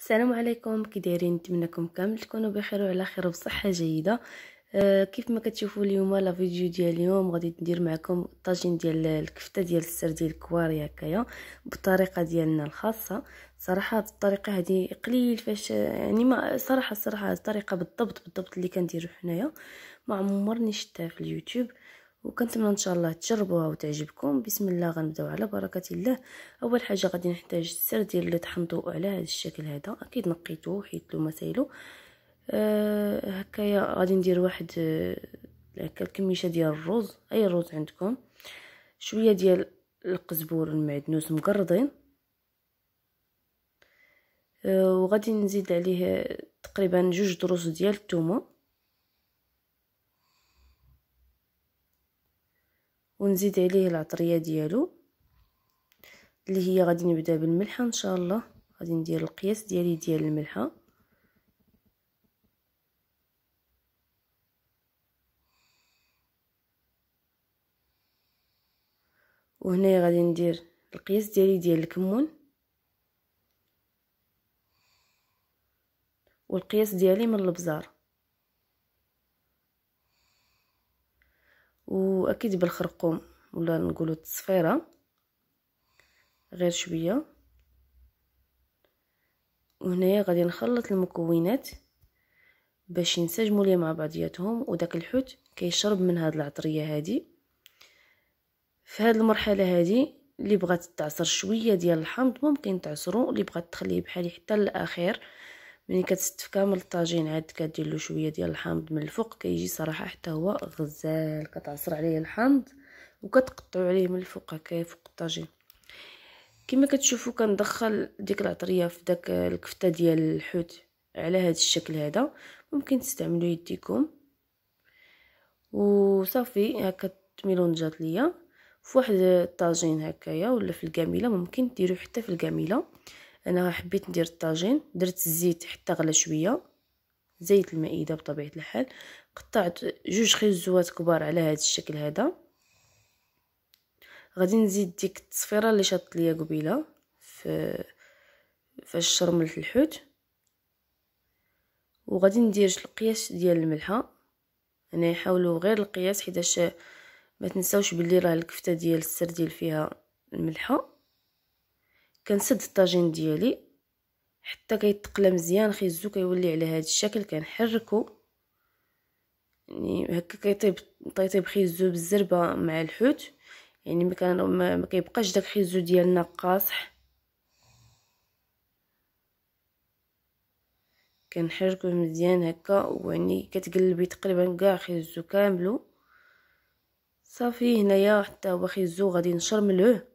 السلام عليكم كي دايرين نتمنىكم كامل تكونوا بخير وعلى خير وبصحه جيده أه كيف ما كتشوفوا اليوم لا فيديو ديال اليوم غادي ندير معكم الطاجين ديال الكفته ديال السردين الكواري هكايا بالطريقه ديالنا الخاصه صراحه الطريقه هذه قليل فاش يعني ما صراحه صراحه الطريقه بالضبط بالضبط اللي كنديرو حنايا ما عمرني شفتها في اليوتيوب أه وكنتمنى ان شاء الله تجربوها وتعجبكم بسم الله غنبداو على بركه الله اول حاجه غادي نحتاج السر ديال اللي طحنتو على هذا الشكل هذا اكيد نقيتو وحيت له مسايلو أه هكايا غادي ندير واحد آه، هكا الكميشه ديال الرز اي رز عندكم شويه ديال القزبور والمعدنوس مقرضين أه وغادي نزيد عليه تقريبا جوج دروس ديال الثومه ونزيد عليه العطريه ديالو اللي هي غادي نبدا بالملحه ان شاء الله غادي ندير القياس ديالي ديال الملحه وهنا غادي ندير القياس ديالي ديال الكمون والقياس ديالي من البزار واكيد بالخرقوم ولا نقولوا التصفيره غير شويه وهنايا غادي نخلط المكونات باش ينسجموا لي مع بعضياتهم وداك الحوت كيشرب من هاد العطريه هادي في هاد المرحله هادي اللي بغات تعصر شويه ديال الحامض ممكن تعصرو اللي بغات تخليه بحالي حتى آه ملي كتستف كامل الطاجين عاد كدير له شويه ديال الحامض من الفوق كيجي صراحه حتى هو غزال كتعصر عليه الحامض وكتقطعوا عليه من الفوق هكا فوق الطاجين كما كتشوفوا كندخل ديك العطريه في داك الكفته ديال الحوت على هذا الشكل هذا ممكن تستعملوا يديكم وصافي هكا الميلون جات ليا في واحد الطاجين هكايا ولا في الكاميله ممكن ديروا حتى في الكاميله انا حبيت ندير الطاجين درت الزيت حتى غلى شويه زيت المائده بطبيعه الحال قطعت جوج خيزوات كبار على هذا الشكل هذا غادي نزيد ديك التصفيره اللي شاطت ليا قبيله في فاش شرملت الحوت وغادي ندير القياس ديال الملحه انا يحاولوا غير القياس حيتاش ما تنساوش باللي راه الكفته ديال السردين فيها الملحه كنسد الطاجين ديالي حتى كيتقلى مزيان خيزو كيولي على هذا الشكل كنحركو يعني هكا كيطيب طيطيب خيزو بالزربه مع الحوت يعني ما كان ما كيبقاش داك خيزو ديالنا قاصح كنحركو مزيان هكا ويعني كتقلبي تقريبا كاع خيزو كاملو صافي هنايا حتى هو خيزو غادي نشرملوه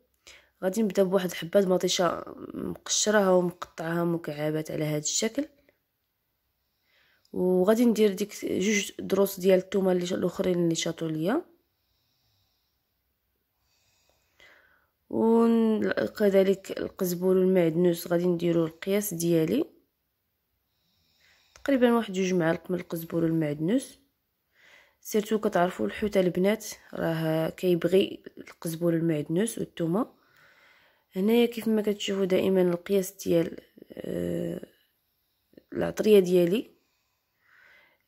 غادي نبدا بواحد الحبه مطيشه مقشرها ومقطعها مكعبات على هذا الشكل وغادي ندير ديك جوج دروس ديال الثومه اللي الاخرين اللي شاطو ليا وكذلك القزبول والمعدنوس غادي نديرو القياس ديالي تقريبا واحد جوج معالق من القزبول والمعدنوس سيرتو كتعرفوا الحوت البنات راه كيبغي القزبول والمعدنوس والثومه هنايا كيف ما كتشوفوا دائما القياس ديال آه، العطريه ديالي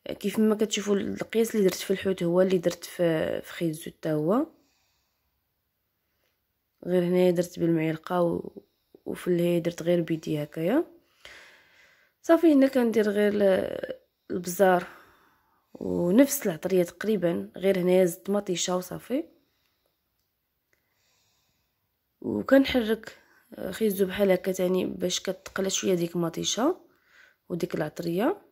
كيف ما كتشوفوا القياس اللي درت في الحوت هو اللي درت في في خيزو حتى هو غير هنايا درت بالمعلقه وفي اللي درت غير بيدي هكايا صافي هنا كندير غير البزار ونفس العطريه تقريبا غير هنايا زدت مطيشه وصافي وكنحرك خيزو بحال هكا تاني باش كتقلى شويه ديك مطيشه وديك العطريه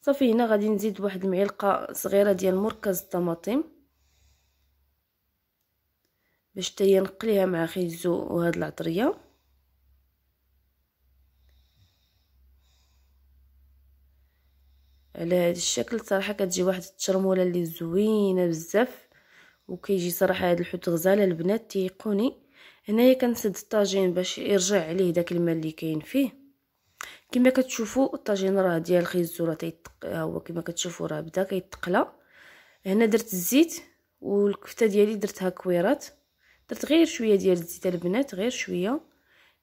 صافي هنا غادي نزيد واحد المعلقه صغيره ديال مركز الطماطم باش حتى نقليها مع خيزو وهاد العطريه على هذا الشكل صراحه كتجي واحد الترموله اللي زوينه بزاف وكيجي صراحه هذا الحوت غزاله البنات تيقوني هنايا كنسد الطاجين باش يرجع عليه داك الماء اللي كاين فيه كما كتشوفوا الطاجين راه ديال خيزو راه تيتق هو كما كتشوفوا راه بدا كيتقلى هنا درت الزيت والكفته ديالي درتها كويرات درت غير شويه ديال الزيت البنات غير شويه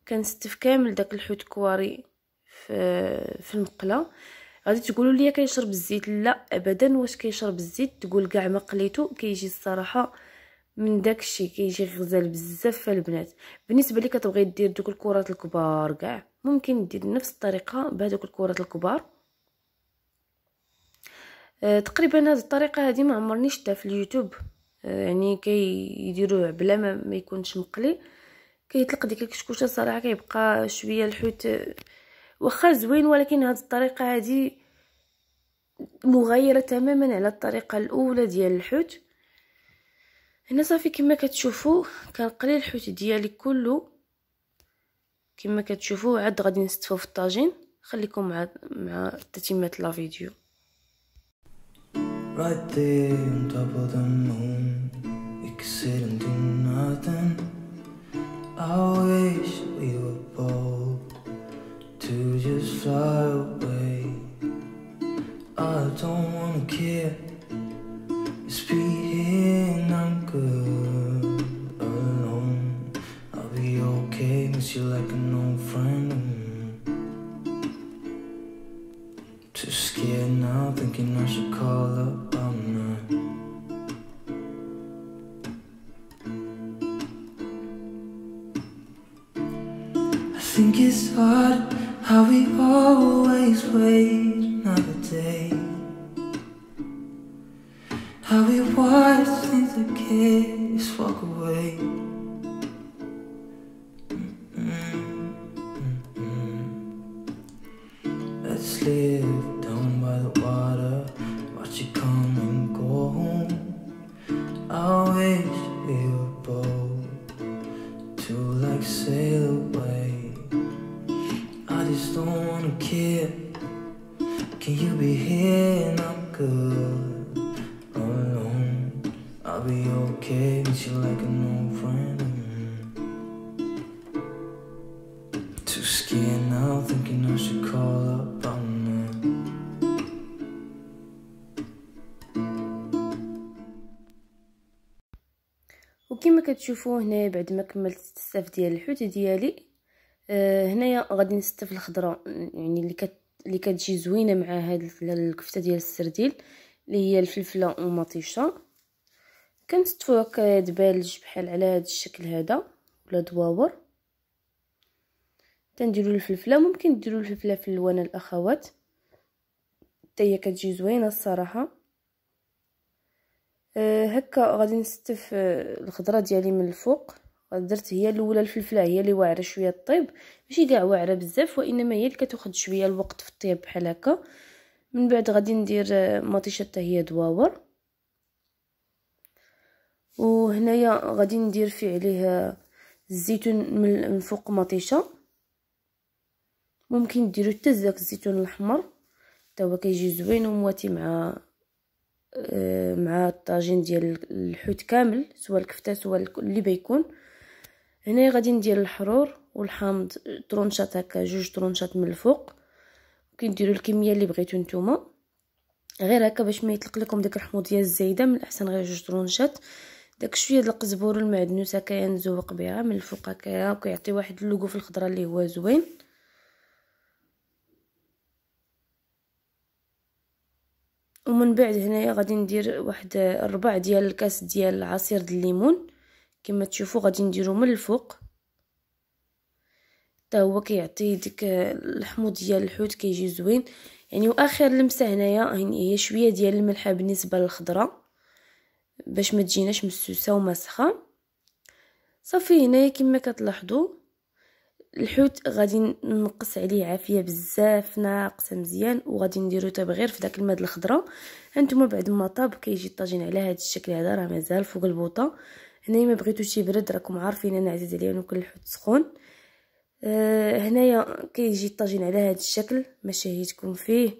كنستف كامل داك الحوت كواري في, في المقله غادي تقولوا لي كيشرب الزيت لا ابدا واش كيشرب الزيت تقول كاع ما قليتو كيجي الصراحه من داكشي كيجي غزال بزاف البنات بالنسبه لي كتبغي دير دوك الكرات الكبار كاع ممكن دير نفس الطريقه بهذوك الكرات الكبار أه تقريبا هذه الطريقه هذه ما عمرني شفتها في اليوتيوب أه يعني كيديروه بلا ما, ما يكونش مقلي كيطلق ديك الكشكوشه صراحه كيبقى شويه الحوت واخا زوين ولكن هاد الطريقه هادي مغايره تماما على الطريقه الاولى ديال الحوت هنا صافي كما كتشوفوا كنقلي الحوت ديالي كله كما كتشوفوا عاد غادي نستفو في الطاجين خليكم مع مع تتمه لا فيديو Right do nothing I wish we were both to just fly away. I don't wanna care. It's being here I'm good alone. I'll be okay, miss you like an old friend. too scared now, thinking I should call up. I'm not. think it's hard how we always wait another day How we watch things the kids walk away mm -mm, Let's live Can you be here and I'm good All alone? I'll be okay with you like an old friend. Too scared now, thinking I should call up on وكما كتشوفوا هنا بعد ما كملت الستاف ديال الحوت ديالي آه هنايا غادي نستف الخضره يعني اللي كت اللي كتجي زوينه مع هاد الكفته ديال السرديل اللي هي الفلفله ومطيشه كنستفوها آه، دبالج بحال على هاد الشكل هذا ولا دواور تنديروا الفلفله ممكن ديروا الفلفله في اللوانه الاخوات حتى هي كتجي زوينه الصراحه آه، هكا غادي نستف آه، الخضره ديالي من الفوق درت هي الاولى الفلفله هي اللي واعره شويه الطيب ماشي كاع واعره بزاف وانما هي اللي كتاخذ شويه الوقت في الطياب بحال هكا من بعد غادي ندير آه، مطيشه حتى هي دواور وهنايا غادي ندير فيه عليه آه، الزيتون من فوق مطيشه ممكن ديروا حتى داك الزيتون الاحمر حتى هو كيجي زوين ومواتي مع آه، مع الطاجين ديال الحوت كامل سواء الكفته سواء اللي بيكون هنا غادي ندير الحرور والحامض طرونشات هكا جوج طرونشات من الفوق كنديروا الكميه اللي بغيتو نتوما غير هكا باش ما يطلق لكم داك الحموضيه الزايده من الاحسن غير جوج طرونشات داك شويه د القزبور والمعدنوس هكايا نزوق بها من الفوق هكايا وكيعطي واحد اللوغو في الخضره اللي هو زوين ومن بعد هنايا غادي ندير واحد الربع ديال الكاس ديال عصير د الليمون كما تشوفوا غادي نديرو من الفوق حتى هو كيعطي ديك الحموض ديال الحوت كيجي زوين يعني واخر لمسه هنايا يعني هي شويه ديال الملحه بالنسبه للخضره باش ما تجيناش مسوسه ومسخه صافي هنايا كما كتلاحظوا الحوت غادي نقص عليه عافيه بزاف ناقصه مزيان وغادي نديرو طاب غير في داك الماء الخضره هانتوما بعد ما طاب كيجي الطاجين على هذا الشكل هذا راه مازال فوق البوطه هنايا ما بغيتوش يبرد راكم عارفين انا عزيز عليا ناكل الحوت سخون أه هنايا كيجي الطاجين على هذا الشكل ما شهيتكم فيه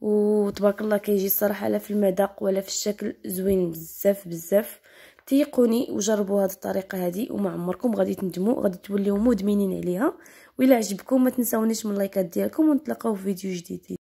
وتبارك الله كيجي الصراحه لا في المذاق ولا في الشكل زوين بزاف بزاف تيقوني وجربوا هذه الطريقه هذه وما عمركم غادي تندموا غادي توليو مدمنين عليها وإلا عجبكم ما تنساونيش من اللايكات ديالكم ونتلاقاو في فيديو جديد